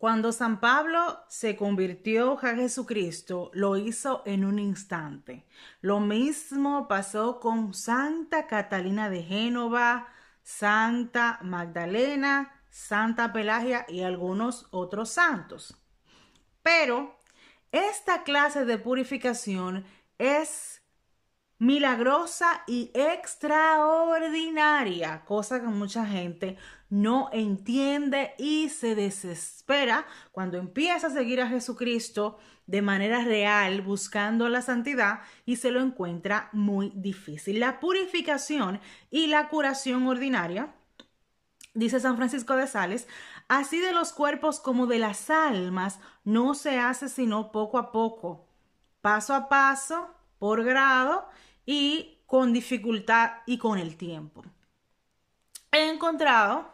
Cuando San Pablo se convirtió a Jesucristo, lo hizo en un instante. Lo mismo pasó con Santa Catalina de Génova, Santa Magdalena, Santa Pelagia y algunos otros santos. Pero esta clase de purificación es milagrosa y extraordinaria, cosa que mucha gente no entiende y se desespera cuando empieza a seguir a Jesucristo de manera real, buscando la santidad y se lo encuentra muy difícil. La purificación y la curación ordinaria, dice San Francisco de Sales, así de los cuerpos como de las almas, no se hace sino poco a poco, paso a paso, por grado y con dificultad y con el tiempo. He encontrado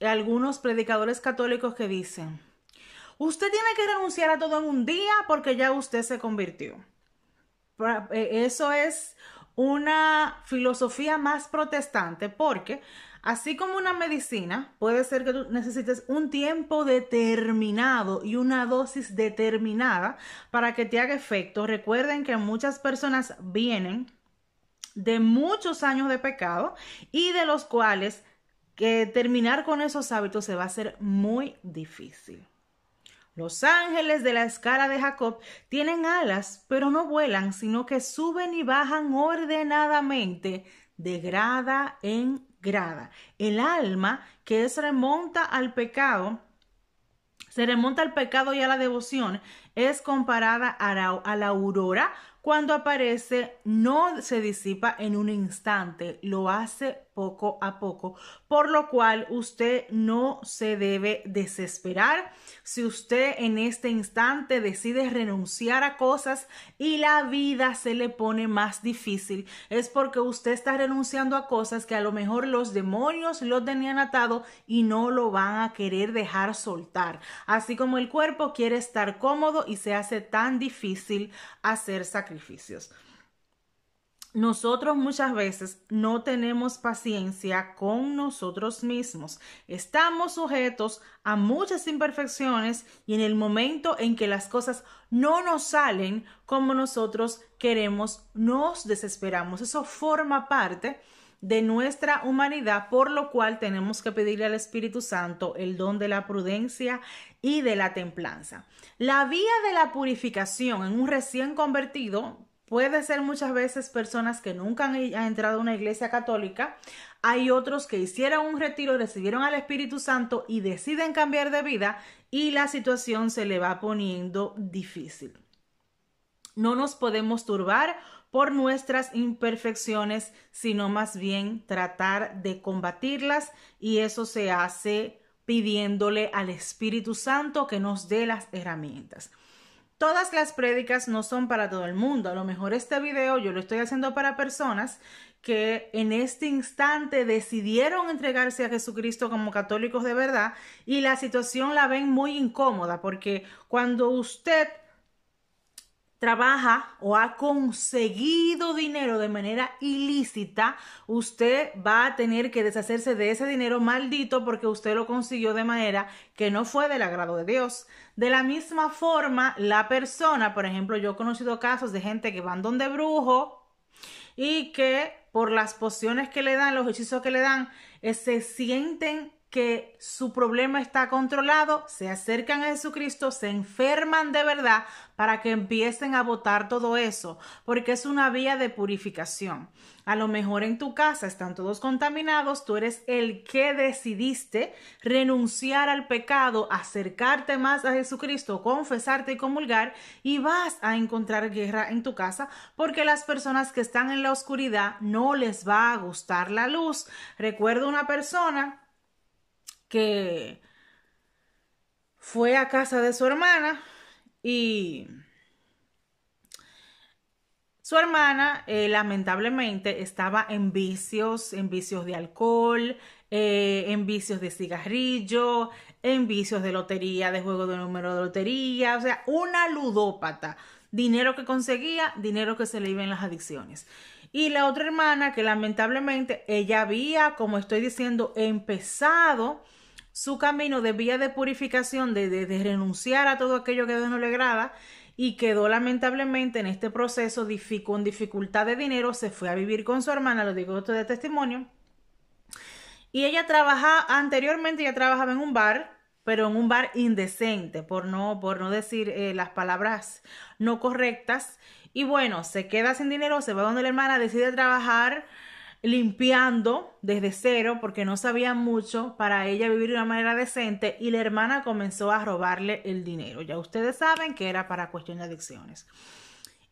algunos predicadores católicos que dicen, usted tiene que renunciar a todo en un día porque ya usted se convirtió. Eh, eso es una filosofía más protestante porque así como una medicina, puede ser que necesites un tiempo determinado y una dosis determinada para que te haga efecto. Recuerden que muchas personas vienen de muchos años de pecado y de los cuales que terminar con esos hábitos se va a ser muy difícil. Los ángeles de la escala de Jacob tienen alas, pero no vuelan, sino que suben y bajan ordenadamente de grada en grada. El alma, que se remonta al pecado, se remonta al pecado y a la devoción, es comparada a la, a la aurora. Cuando aparece, no se disipa en un instante, lo hace poco a poco, por lo cual usted no se debe desesperar. Si usted en este instante decide renunciar a cosas y la vida se le pone más difícil, es porque usted está renunciando a cosas que a lo mejor los demonios lo tenían atado y no lo van a querer dejar soltar. Así como el cuerpo quiere estar cómodo y se hace tan difícil hacer sacrificios. Nosotros muchas veces no tenemos paciencia con nosotros mismos. Estamos sujetos a muchas imperfecciones y en el momento en que las cosas no nos salen como nosotros queremos, nos desesperamos. Eso forma parte de nuestra humanidad, por lo cual tenemos que pedirle al Espíritu Santo el don de la prudencia y de la templanza. La vía de la purificación en un recién convertido, puede ser muchas veces personas que nunca han, entrado a una iglesia católica. Hay otros que hicieron un retiro, recibieron al Espíritu Santo y deciden cambiar de vida y la situación se le va poniendo difícil. No nos podemos turbar por nuestras imperfecciones, sino más bien tratar de combatirlas y eso se hace pidiéndole al Espíritu Santo que nos dé las herramientas. Todas las prédicas no son para todo el mundo. A lo mejor este video yo lo estoy haciendo para personas que en este instante decidieron entregarse a Jesucristo como católicos de verdad y la situación la ven muy incómoda porque cuando usted trabaja o ha conseguido dinero de manera ilícita, usted va a tener que deshacerse de ese dinero maldito porque usted lo consiguió de manera que no fue del agrado de Dios. De la misma forma, la persona, por ejemplo, yo he conocido casos de gente que van donde brujo y que por las pociones que le dan, los hechizos que le dan, eh, se sienten que su problema está controlado, se acercan a Jesucristo, se enferman de verdad para que empiecen a votar todo eso, porque es una vía de purificación. A lo mejor en tu casa están todos contaminados, tú eres el que decidiste renunciar al pecado, acercarte más a Jesucristo, confesarte y comulgar, y vas a encontrar guerra en tu casa porque las personas que están en la oscuridad no les va a gustar la luz. Recuerdo una persona que fue a casa de su hermana y su hermana eh, lamentablemente estaba en vicios, en vicios de alcohol, eh, en vicios de cigarrillo, en vicios de lotería, de juego de número de lotería, o sea, una ludópata. Dinero que conseguía, dinero que se le iba en las adicciones. Y la otra hermana que lamentablemente ella había, como estoy diciendo, empezado su camino de vía de purificación, de, renunciar a todo aquello que Dios no le agrada, y quedó lamentablemente en este proceso con dificultad de dinero, se fue a vivir con su hermana, lo digo esto de testimonio, y ella trabajaba anteriormente ella trabajaba en un bar, pero en un bar indecente, por no, por no decir eh, las palabras no correctas, y bueno, se queda sin dinero, se va donde la hermana, decide trabajar limpiando desde cero porque no sabía mucho para ella vivir de una manera decente y la hermana comenzó a robarle el dinero. Ya ustedes saben que era para cuestiones de adicciones.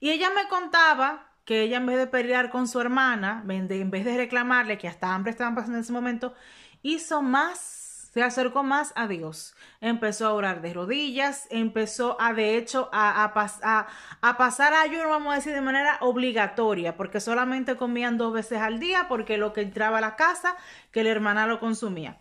Y ella me contaba que ella en vez de pelear con su hermana, en vez de reclamarle que hasta hambre estaban pasando en ese momento, hizo más se acercó más a Dios, empezó a orar de rodillas, empezó a, de hecho, a, a, a, pasar a ayuno, vamos a decir, de manera obligatoria, porque solamente comían dos veces al día, porque lo que entraba a la casa, que la hermana lo consumía.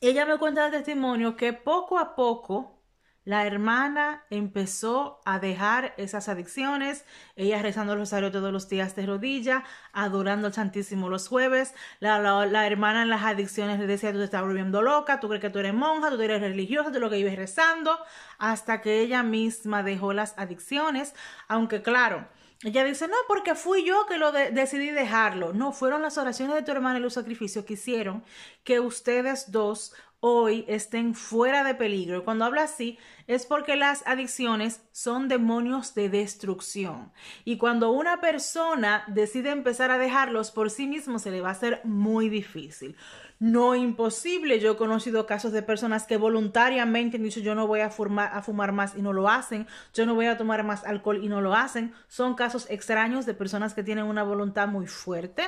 Ella me cuenta el testimonio que poco a poco, la hermana empezó a dejar esas adicciones, ella rezando el rosario todos los días de rodilla, adorando al Santísimo los jueves. La, hermana en las adicciones le decía, tú te estás volviendo loca, tú crees que tú eres monja, tú eres religiosa, tú lo que ibas rezando, hasta que ella misma dejó las adicciones, aunque claro, ella dice, no, porque fui yo que lo decidí dejarlo. No, fueron las oraciones de tu hermana y los sacrificios que hicieron que ustedes dos hoy estén fuera de peligro. cuando habla así es porque las adicciones son demonios de destrucción. Y cuando una persona decide empezar a dejarlos por sí mismo, se le va a hacer muy difícil. No imposible, yo he conocido casos de personas que voluntariamente han dicho yo no voy a fumar, a fumar más y no lo hacen, yo no voy a tomar más alcohol y no lo hacen. Son casos extraños de personas que tienen una voluntad muy fuerte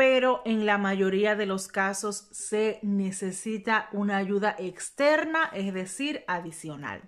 pero en la mayoría de los casos se necesita una ayuda externa, es decir, adicional.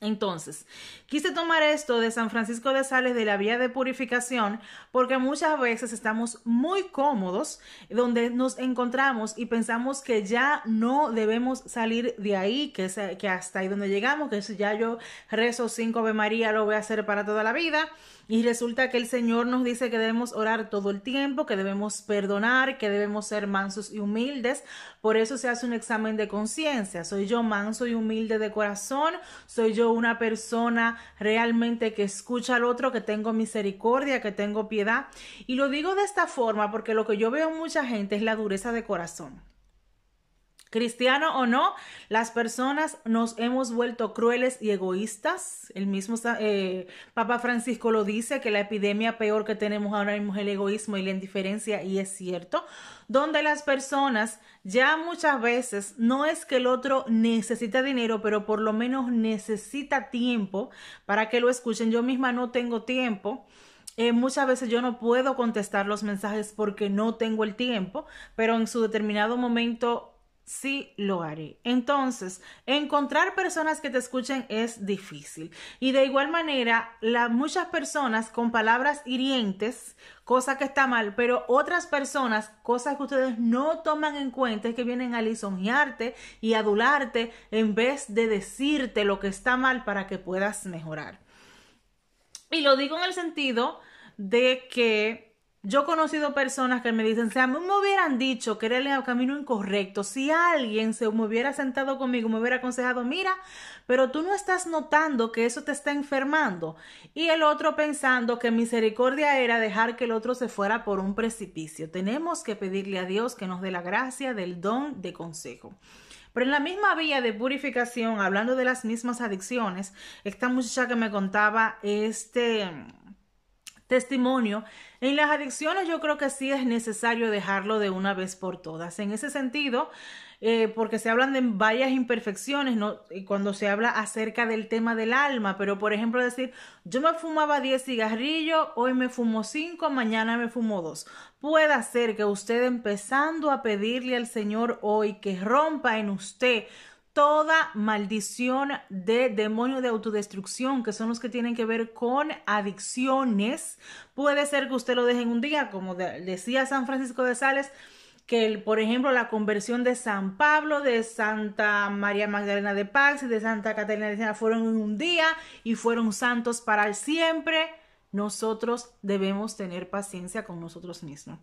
Entonces, quise tomar esto de San Francisco de Sales de la vía de purificación porque muchas veces estamos muy cómodos donde nos encontramos y pensamos que ya no debemos salir de ahí, que, hasta ahí donde llegamos, que si ya yo rezo cinco de María lo voy a hacer para toda la vida y resulta que el Señor nos dice que debemos orar todo el tiempo, que debemos perdonar, que debemos ser mansos y humildes. Por eso se hace un examen de conciencia. ¿Soy yo manso y humilde de corazón? ¿Soy yo una persona realmente que escucha al otro, que tengo misericordia, que tengo piedad? Y lo digo de esta forma porque lo que yo veo en mucha gente es la dureza de corazón. Cristiano o no, las personas nos hemos vuelto crueles y egoístas. El mismo eh, Papa Francisco lo dice, que la epidemia peor que tenemos ahora mismo es el egoísmo y la indiferencia, y es cierto, donde las personas ya muchas veces no es que el otro necesita dinero, pero por lo menos necesita tiempo para que lo escuchen. Yo misma no tengo tiempo. Eh, muchas veces yo no puedo contestar los mensajes porque no tengo el tiempo, pero en su determinado momento sí lo haré. Entonces, encontrar personas que te escuchen es difícil. Y de igual manera, la, muchas personas con palabras hirientes, cosa que está mal, pero otras personas, cosas que ustedes no toman en cuenta, es que vienen a lisonjearte y adularte en vez de decirte lo que está mal para que puedas mejorar. Y lo digo en el sentido de que yo he conocido personas que me dicen, si a me hubieran dicho que era el camino incorrecto, si alguien se me hubiera sentado conmigo, me hubiera aconsejado, mira, pero tú no estás notando que eso te está enfermando. Y el otro pensando que misericordia era dejar que el otro se fuera por un precipicio. Tenemos que pedirle a Dios que nos dé la gracia del don de consejo. Pero en la misma vía de purificación, hablando de las mismas adicciones, esta muchacha que me contaba este testimonio, en las adicciones yo creo que sí es necesario dejarlo de una vez por todas. En ese sentido, eh, porque se hablan de varias imperfecciones ¿no? cuando se habla acerca del tema del alma, pero por ejemplo decir, yo me fumaba 10 cigarrillos, hoy me fumo 5, mañana me fumo 2. Puede ser que usted empezando a pedirle al Señor hoy que rompa en usted toda maldición de demonio de autodestrucción, que son los que tienen que ver con adicciones. Puede ser que usted lo deje en un día, como decía San Francisco de Sales, que por ejemplo la conversión de San Pablo, de Santa María Magdalena de Paz y de Santa Catalina de Siena fueron en un día y fueron santos para siempre. Nosotros debemos tener paciencia con nosotros mismos.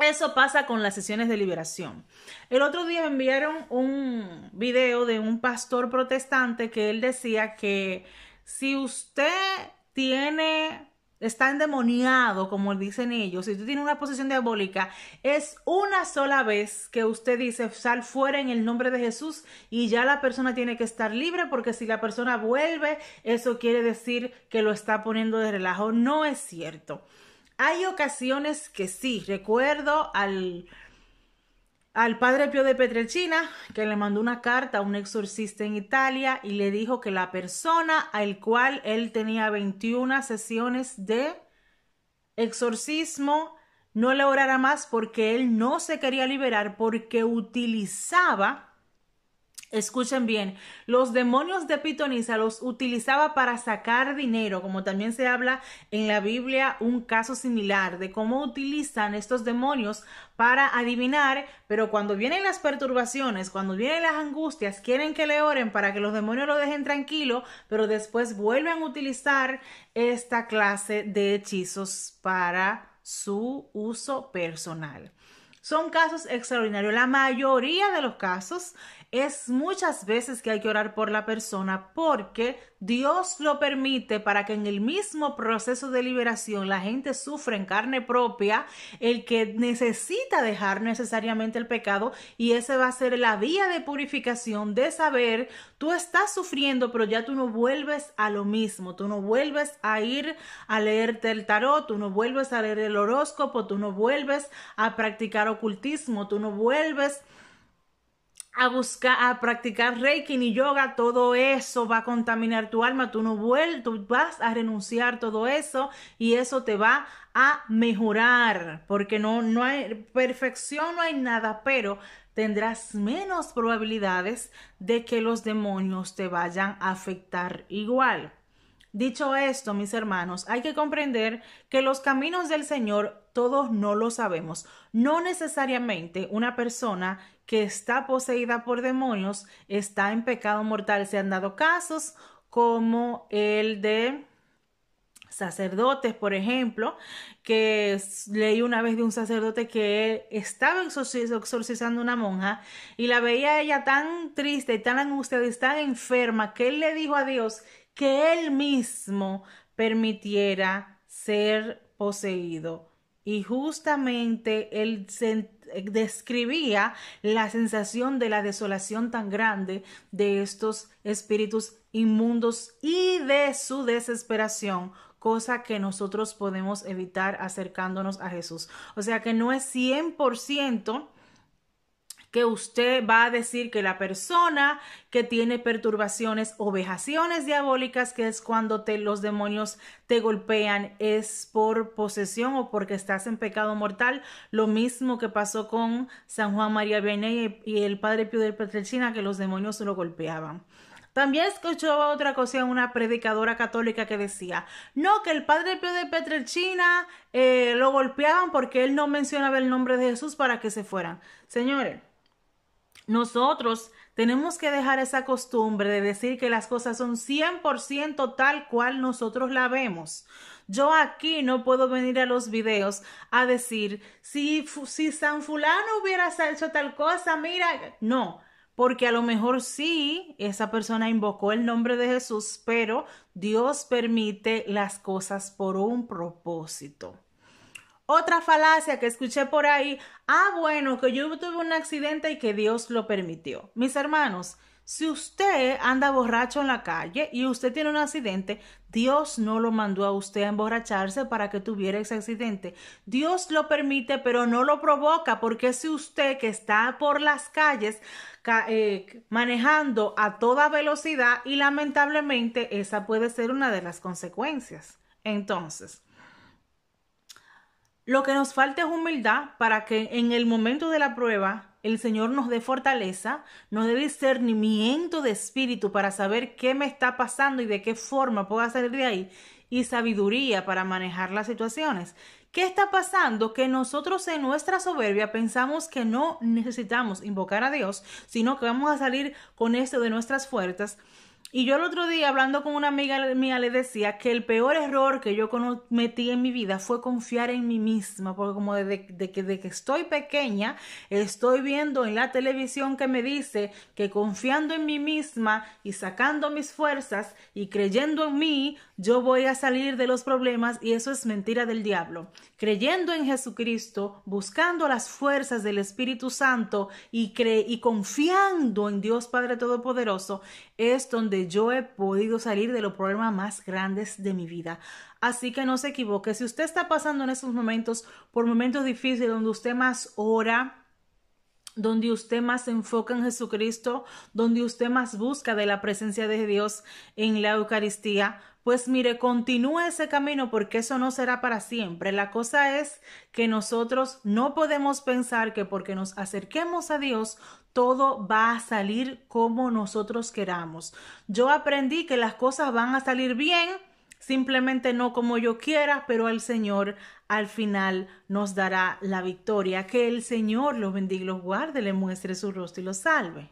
Eso pasa con las sesiones de liberación. El otro día me enviaron un video de un pastor protestante que él decía que si usted tiene está endemoniado, como dicen ellos, si usted tiene una posición diabólica, es una sola vez que usted dice sal fuera en el nombre de Jesús y ya la persona tiene que estar libre porque si la persona vuelve, eso quiere decir que lo está poniendo de relajo. No es cierto. Hay ocasiones que sí, recuerdo al, al padre Pio de Petrechina que le mandó una carta a un exorcista en Italia y le dijo que la persona al cual él tenía 21 sesiones de exorcismo no le orara más porque él no se quería liberar porque utilizaba Escuchen bien, los demonios de Pitonisa los utilizaba para sacar dinero, como también se habla en la Biblia un caso similar de cómo utilizan estos demonios para adivinar, pero cuando vienen las perturbaciones, cuando vienen las angustias, quieren que le oren para que los demonios lo dejen tranquilo, pero después vuelven a utilizar esta clase de hechizos para su uso personal. Son casos extraordinarios. La mayoría de los casos es muchas veces que hay que orar por la persona porque Dios lo permite para que en el mismo proceso de liberación la gente sufra en carne propia el que necesita dejar necesariamente el pecado y ese va a ser la vía de purificación de saber tú estás sufriendo pero ya tú no vuelves a lo mismo, tú no vuelves a ir a leerte el tarot, tú no vuelves a leer el horóscopo, tú no vuelves a practicar ocultismo, tú no vuelves a a buscar, a practicar reiki ni yoga, todo eso va a contaminar tu alma, tú no vuelves, vas a renunciar todo eso y eso te va a mejorar, porque no, no hay perfección, no hay nada, pero tendrás menos probabilidades de que los demonios te vayan a afectar igual. Dicho esto, mis hermanos, hay que comprender que los caminos del Señor todos no lo sabemos. No necesariamente una persona que está poseída por demonios está en pecado mortal. Se han dado casos como el de sacerdotes, por ejemplo, que leí una vez de un sacerdote que estaba exorcizando una monja y la veía ella tan triste y tan angustiada y tan enferma que él le dijo a Dios que él mismo permitiera ser poseído. Y justamente él eh, describía la sensación de la desolación tan grande de estos espíritus inmundos y de su desesperación cosa que nosotros podemos evitar acercándonos a Jesús. O sea que no es 100% que usted va a decir que la persona que tiene perturbaciones o vejaciones diabólicas, que es cuando te, los demonios te golpean, es por posesión o porque estás en pecado mortal. Lo mismo que pasó con San Juan María Vianney y el padre Pío de que los demonios lo golpeaban. También escuchó otra cosa una predicadora católica que decía, no, que el padre Pío de Petrelchina eh, lo golpeaban porque él no mencionaba el nombre de Jesús para que se fueran. Señores, nosotros tenemos que dejar esa costumbre de decir que las cosas son 100% tal cual nosotros la vemos. Yo aquí no puedo venir a los videos a decir, si, si San fulano hubiera hecho tal cosa, mira, no porque a lo mejor sí, esa persona invocó el nombre de Jesús, pero Dios permite las cosas por un propósito. Otra falacia que escuché por ahí, ah, bueno, que yo tuve un accidente y que Dios lo permitió. Mis hermanos, si usted anda borracho en la calle y usted tiene un accidente, Dios no lo mandó a usted a emborracharse para que tuviera ese accidente. Dios lo permite, pero no lo provoca, porque si usted que está por las calles eh, manejando a toda velocidad y lamentablemente esa puede ser una de las consecuencias. Entonces, lo que nos falta es humildad para que en el momento de la prueba el Señor nos dé fortaleza, nos dé discernimiento de espíritu para saber qué me está pasando y de qué forma puedo salir de ahí, y sabiduría para manejar las situaciones. ¿Qué está pasando? Que nosotros en nuestra soberbia pensamos que no necesitamos invocar a Dios, sino que vamos a salir con esto de nuestras fuerzas y yo el otro día hablando con una amiga mía le decía que el peor error que yo cometí en mi vida fue confiar en mí misma, porque como desde, de que, de que estoy pequeña estoy viendo en la televisión que me dice que confiando en mí misma y sacando mis fuerzas y creyendo en mí, yo voy a salir de los problemas y eso es mentira del diablo. Creyendo en Jesucristo, buscando las fuerzas del Espíritu Santo y, cre y confiando en Dios Padre Todopoderoso, es donde yo he podido salir de los problemas más grandes de mi vida. Así que no se equivoque, si usted está pasando en estos momentos por momentos difíciles donde usted más ora, donde usted más se enfoca en Jesucristo, donde usted más busca de la presencia de Dios en la Eucaristía, pues mire, continúe ese camino porque eso no será para siempre. La cosa es que nosotros no podemos pensar que porque nos acerquemos a Dios, todo va a salir como nosotros queramos. Yo aprendí que las cosas van a salir bien, simplemente no como yo quiera, pero al Señor al final nos dará la victoria. Que el Señor los bendiga, los guarde, le muestre su rostro y los salve.